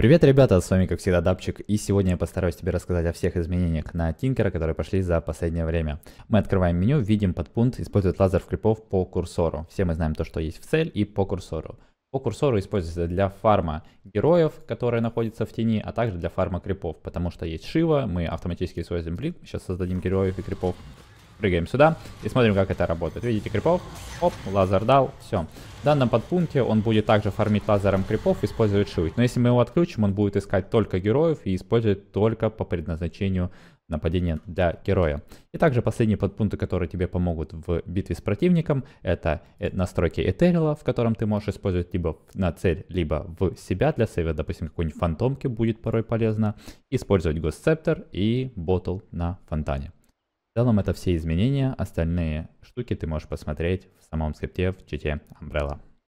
Привет, ребята, с вами, как всегда, Дабчик, и сегодня я постараюсь тебе рассказать о всех изменениях на Тинкера, которые пошли за последнее время. Мы открываем меню, видим подпункт "Использует лазер в крипов по курсору». Все мы знаем то, что есть в цель и по курсору. По курсору используется для фарма героев, которые находятся в тени, а также для фарма крипов, потому что есть Шива, мы автоматически используем блик, сейчас создадим героев и крипов. Прыгаем сюда и смотрим, как это работает. Видите крипов? Оп, лазер дал, все. В данном подпункте он будет также фармить лазером крипов, использовать шуить. Но если мы его отключим, он будет искать только героев и использовать только по предназначению нападения для героя. И также последние подпункты, которые тебе помогут в битве с противником, это э, настройки Этерила, в котором ты можешь использовать либо на цель, либо в себя для сейва, допустим, какой-нибудь фантомки будет порой полезно, использовать Госцептор и Ботл на фонтане целом это все изменения, остальные штуки ты можешь посмотреть в самом скрипте в чите Umbrella.